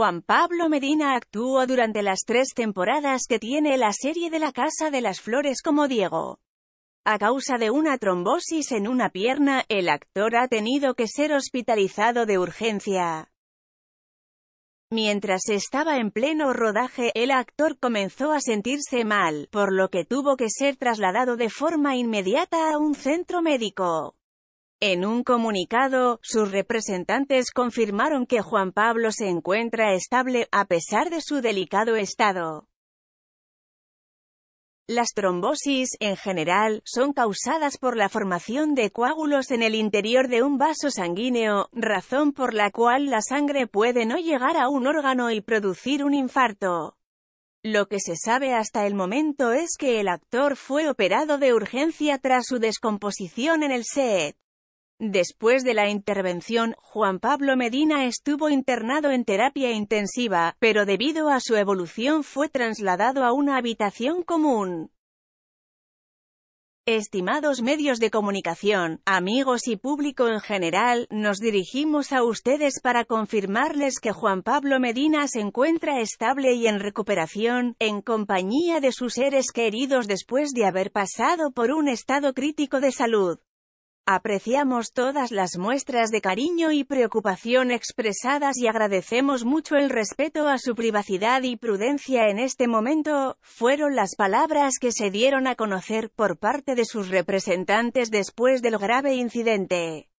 Juan Pablo Medina actuó durante las tres temporadas que tiene la serie de La Casa de las Flores como Diego. A causa de una trombosis en una pierna, el actor ha tenido que ser hospitalizado de urgencia. Mientras estaba en pleno rodaje, el actor comenzó a sentirse mal, por lo que tuvo que ser trasladado de forma inmediata a un centro médico. En un comunicado, sus representantes confirmaron que Juan Pablo se encuentra estable, a pesar de su delicado estado. Las trombosis, en general, son causadas por la formación de coágulos en el interior de un vaso sanguíneo, razón por la cual la sangre puede no llegar a un órgano y producir un infarto. Lo que se sabe hasta el momento es que el actor fue operado de urgencia tras su descomposición en el set. Después de la intervención, Juan Pablo Medina estuvo internado en terapia intensiva, pero debido a su evolución fue trasladado a una habitación común. Estimados medios de comunicación, amigos y público en general, nos dirigimos a ustedes para confirmarles que Juan Pablo Medina se encuentra estable y en recuperación, en compañía de sus seres queridos después de haber pasado por un estado crítico de salud. Apreciamos todas las muestras de cariño y preocupación expresadas y agradecemos mucho el respeto a su privacidad y prudencia en este momento, fueron las palabras que se dieron a conocer por parte de sus representantes después del grave incidente.